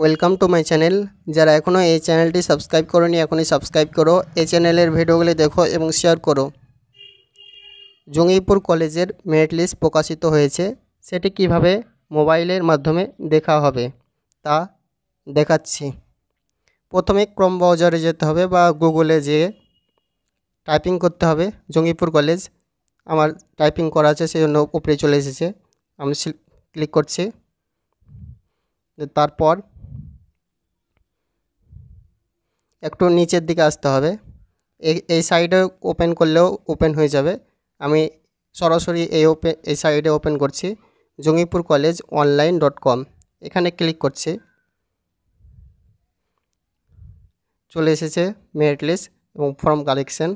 welcome to my channel যারা এখনও এই চ্যানেলটি সাবস্ক্রাইব করনি এখনই সাবস্ক্রাইব করো এই চ্যানেলের ভিডিওগুলি দেখো এবং শেয়ার করো জঙ্গিপুর কলেজের মেরিট লিস্ট প্রকাশিত হয়েছে সেটি কিভাবে মোবাইলের মাধ্যমে দেখা হবে তা দেখাচ্ছি প্রথমে ক্রম ব্রাউজারে যেতে হবে বা গুগলে যেয়ে টাইপিং করতে হবে জঙ্গিপুর কলেজ আমার টাইপিং করা আছে সেই জন্য উপরে চলে এসেছে আমি ক্লিক করছি তারপর একটু নিচের দিকে আসতে হবে এই সাইডে ওপেন করলেও ওপেন হয়ে যাবে আমি সরাসরি এই ওপেন এই সাইডে ওপেন করছি Jangipur college online dot com এখানে ক্লিক করছি চলে এসেছে মেরিট লিস্ট এবং ফর্ম কালেকশন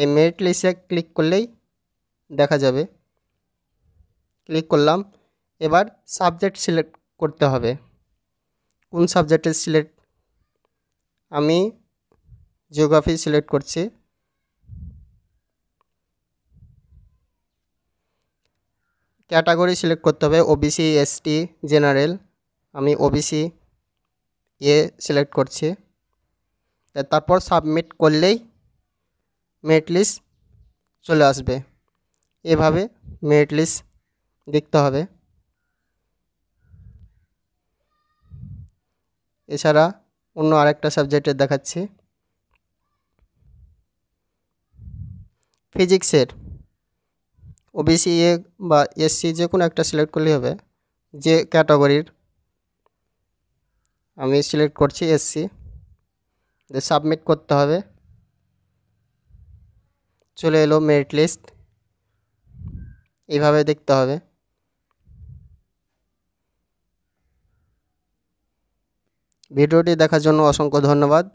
এই মেরিট লিস্টে ক্লিক করলেই দেখা যাবে ক্লিক করলাম এবার সাবজেক্ট সিলেক্ট করতে হবে কোন সাবজেক্টে সিলেক্ট আমি জিওগ্রাফি সিলেক্ট করছি ক্যাটাগরি সিলেক্ট করতে হবে ওবিসি এসটি জেনারেল আমি ওবিসি এ সিলেক্ট করছি তারপর সাবমিট করলেই মেরিট লিস্ট চলে আসবে এভাবে মেরিট লিস্ট দেখতে হবে এছাড়া অন্য আরেকটা সাবজেক্টের দেখাচ্ছি ফিজিক্সের ওবিসি এ বা এসসি যে কোনো একটা সিলেক্ট করলে হবে যে ক্যাটাগরির আমি সিলেক্ট করছি এসসি সাবমিট করতে হবে চলে এলো মেরিট লিস্ট এইভাবে দেখতে হবে ভিডিওটি দেখার জন্য অসংখ্য ধন্যবাদ